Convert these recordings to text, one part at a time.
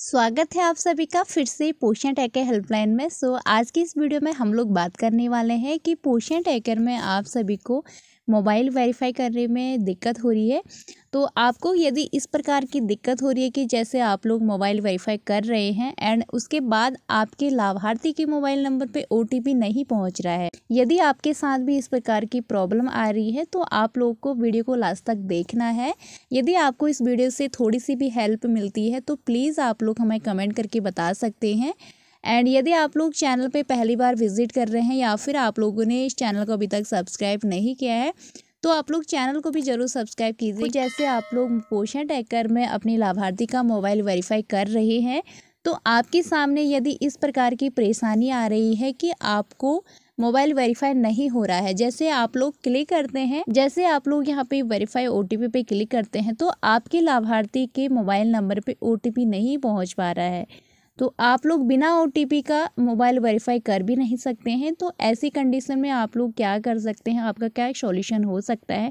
स्वागत है आप सभी का फिर से पोषण टैकर हेल्पलाइन में सो आज की इस वीडियो में हम लोग बात करने वाले हैं कि पोषण टैकर में आप सभी को मोबाइल वेरीफाई करने में दिक्कत हो रही है तो आपको यदि इस प्रकार की दिक्कत हो रही है कि जैसे आप लोग मोबाइल वेरीफाई कर रहे हैं एंड उसके बाद आपके लाभार्थी के मोबाइल नंबर पे ओ नहीं पहुंच रहा है यदि आपके साथ भी इस प्रकार की प्रॉब्लम आ रही है तो आप लोग को वीडियो को लास्ट तक देखना है यदि आपको इस वीडियो से थोड़ी सी भी हेल्प मिलती है तो प्लीज़ आप लोग हमें कमेंट करके बता सकते हैं एंड यदि आप लोग चैनल पे पहली बार विजिट कर रहे हैं या फिर आप लोगों ने इस चैनल को अभी तक सब्सक्राइब नहीं किया है तो आप लोग चैनल को भी जरूर सब्सक्राइब कीजिए जैसे आप लोग पोषण टैकर में अपनी लाभार्थी का मोबाइल वेरीफाई कर रहे हैं तो आपके सामने यदि इस प्रकार की परेशानी आ रही है कि आपको मोबाइल वेरीफाई नहीं हो रहा है जैसे आप लोग क्लिक करते हैं जैसे आप लोग यहाँ पे वेरीफाई ओ पे क्लिक करते हैं तो आपके लाभार्थी के मोबाइल नंबर पे ओ नहीं पहुँच पा रहा है तो आप लोग बिना ओ का मोबाइल वेरीफाई कर भी नहीं सकते हैं तो ऐसी कंडीशन में आप लोग क्या कर सकते हैं आपका क्या सॉल्यूशन हो सकता है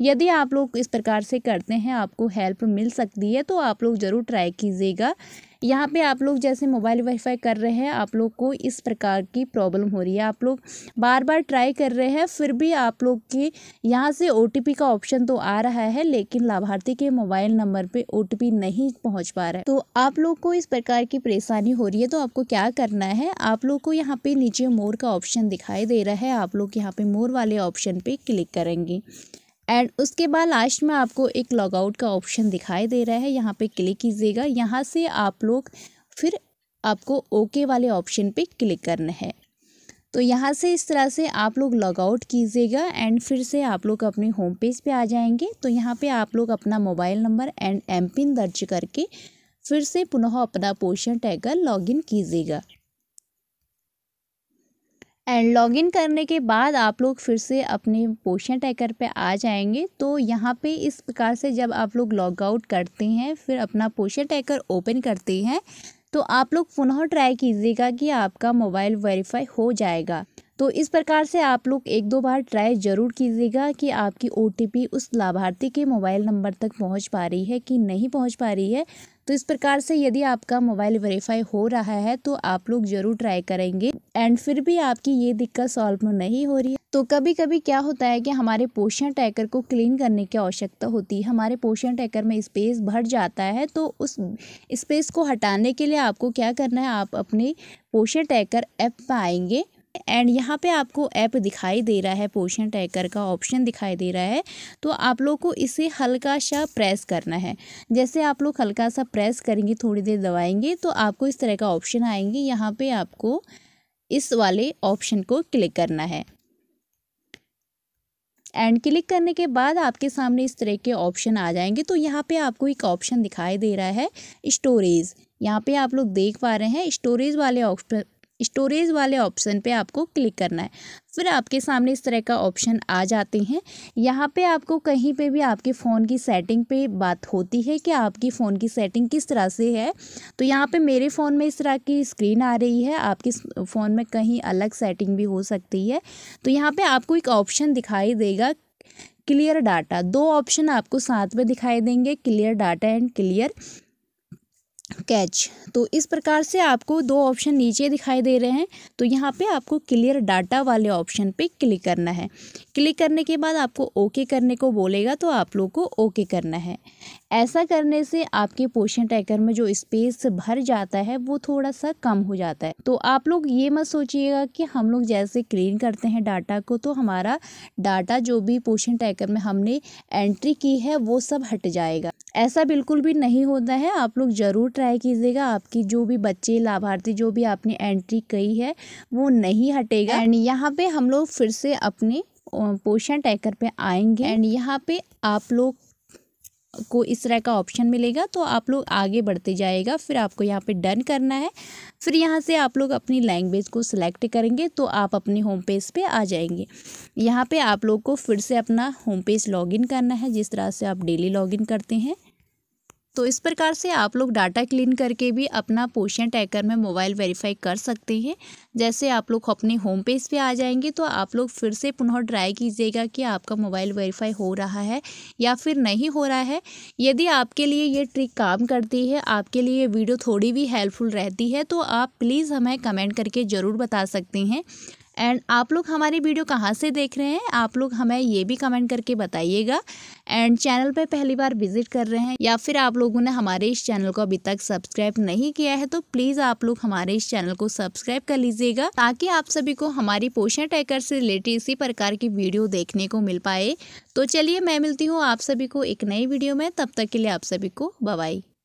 यदि आप लोग इस प्रकार से करते हैं आपको हेल्प मिल सकती है तो आप लोग ज़रूर ट्राई कीजिएगा यहाँ पे आप लोग जैसे मोबाइल वाईफाई कर रहे हैं आप लोग को इस प्रकार की प्रॉब्लम हो रही है आप लोग बार बार ट्राई कर रहे हैं फिर भी आप लोग के यहाँ से ओ का ऑप्शन तो आ रहा है लेकिन लाभार्थी के मोबाइल नंबर पर ओ नहीं पहुँच पा रहा है तो आप लोग को इस प्रकार की परेशानी हो रही है तो आपको क्या करना है आप लोग को यहाँ पर नीचे मोर का ऑप्शन दिखाई दे रहा है आप लोग यहाँ पे मोर वाले ऑप्शन पर क्लिक करेंगे एंड उसके बाद लास्ट में आपको एक लॉगआउट का ऑप्शन दिखाई दे रहा है यहाँ पे क्लिक कीजिएगा यहाँ से आप लोग फिर आपको ओके वाले ऑप्शन पे क्लिक करना है तो यहाँ से इस तरह से आप लोग लॉगआउट कीजिएगा एंड फिर से आप लोग अपने होम पेज पे आ जाएंगे तो यहाँ पे आप लोग अपना mobile number and M pin दर्ज करके फिर से पुनः अपना पोषण टैगर लॉग लॉगिन कीजिएगा एंड लॉगिन करने के बाद आप लोग फिर से अपने पोशन टैकर पे आ जाएंगे तो यहाँ पे इस प्रकार से जब आप लोग लॉग आउट करते हैं फिर अपना पोशन टैकर ओपन करते हैं तो आप लोग पुनः ट्राई कीजिएगा कि आपका मोबाइल वेरीफाई हो जाएगा तो इस प्रकार से आप लोग एक दो बार ट्राई ज़रूर कीजिएगा कि आपकी ओ उस लाभार्थी के मोबाइल नंबर तक पहुंच पा रही है कि नहीं पहुंच पा रही है तो इस प्रकार से यदि आपका मोबाइल वेरीफाई हो रहा है तो आप लोग ज़रूर ट्राई करेंगे एंड फिर भी आपकी ये दिक्कत सॉल्व नहीं हो रही है तो कभी कभी क्या होता है कि हमारे पोषण टैकर को क्लीन करने की आवश्यकता होती है हमारे पोषण टैकर में स्पेस भर जाता है तो उस स्पेस को हटाने के लिए आपको क्या करना है आप अपने पोषण टैकर ऐप पर आएंगे एंड यहाँ पे आपको ऐप दिखाई दे रहा है पोषण टैकर का ऑप्शन दिखाई दे रहा है तो आप लोग को इसे हल्का सा प्रेस करना है जैसे आप लोग हल्का सा प्रेस करेंगे थोड़ी देर दबाएंगे तो आपको इस तरह का ऑप्शन आएंगे यहाँ पे आपको इस वाले ऑप्शन को क्लिक करना है एंड क्लिक करने के बाद आपके सामने इस तरह के ऑप्शन आ जाएंगे तो यहाँ पे आपको एक ऑप्शन दिखाई दे रहा है स्टोरेज यहाँ पे आप लोग देख पा रहे हैं स्टोरेज वाले ऑप्शन स्टोरेज वाले ऑप्शन पे आपको क्लिक करना है फिर आपके सामने इस तरह का ऑप्शन आ जाते हैं यहाँ पे आपको कहीं पे भी आपके फ़ोन की सेटिंग पे बात होती है कि आपकी फ़ोन की सेटिंग किस तरह से है तो यहाँ पे मेरे फ़ोन में इस तरह की स्क्रीन आ रही है आपके फ़ोन में कहीं अलग सेटिंग भी हो सकती है तो यहाँ पर आपको एक ऑप्शन दिखाई देगा क्लियर डाटा दो ऑप्शन आपको साथ में दिखाई देंगे clear data and clear cache तो इस प्रकार से आपको दो ऑप्शन नीचे दिखाई दे रहे हैं तो यहाँ पे आपको क्लियर डाटा वाले ऑप्शन पे क्लिक करना है क्लिक करने के बाद आपको ओके करने को बोलेगा तो आप लोग को ओके करना है ऐसा करने से आपके पोषण ट्रैकर में जो स्पेस भर जाता है वो थोड़ा सा कम हो जाता है तो आप लोग ये मत सोचिएगा कि हम लोग जैसे क्लीन करते हैं डाटा को तो हमारा डाटा जो भी पोषण ट्रैकर में हमने एंट्री की है वो सब हट जाएगा ऐसा बिल्कुल भी नहीं होता है आप लोग ज़रूर ट्राई कीजिएगा आपकी जो भी बच्चे लाभार्थी जो भी आपने एंट्री की है वो नहीं हटेगा एंड यहाँ पे हम लोग फिर से अपने पोषण टैकर पे आएंगे एंड यहाँ पे आप लोग को इस तरह का ऑप्शन मिलेगा तो आप लोग आगे बढ़ते जाएगा फिर आपको यहाँ पे डन करना है फिर यहाँ से आप लोग अपनी लैंग्वेज को सिलेक्ट करेंगे तो आप अपने होम पेज पे आ जाएंगे यहाँ पे आप लोग को फिर से अपना होम पेज लॉगिन करना है जिस तरह से आप डेली लॉगिन करते हैं तो इस प्रकार से आप लोग डाटा क्लीन करके भी अपना पोषण टैकर में मोबाइल वेरीफाई कर सकते हैं जैसे आप लोग अपने होम पेज पे आ जाएंगे तो आप लोग फिर से पुनः ट्राई कीजिएगा कि आपका मोबाइल वेरीफाई हो रहा है या फिर नहीं हो रहा है यदि आपके लिए ये ट्रिक काम करती है आपके लिए ये वीडियो थोड़ी भी हेल्पफुल रहती है तो आप प्लीज़ हमें कमेंट करके ज़रूर बता सकते हैं एंड आप लोग हमारी वीडियो कहाँ से देख रहे हैं आप लोग हमें ये भी कमेंट करके बताइएगा एंड चैनल पे पहली बार विजिट कर रहे हैं या फिर आप लोगों ने हमारे इस चैनल को अभी तक सब्सक्राइब नहीं किया है तो प्लीज़ आप लोग हमारे इस चैनल को सब्सक्राइब कर लीजिएगा ताकि आप सभी को हमारी पोषण टैकर से रिलेटेड इसी प्रकार की वीडियो देखने को मिल पाए तो चलिए मैं मिलती हूँ आप सभी को एक नई वीडियो में तब तक के लिए आप सभी को बवाई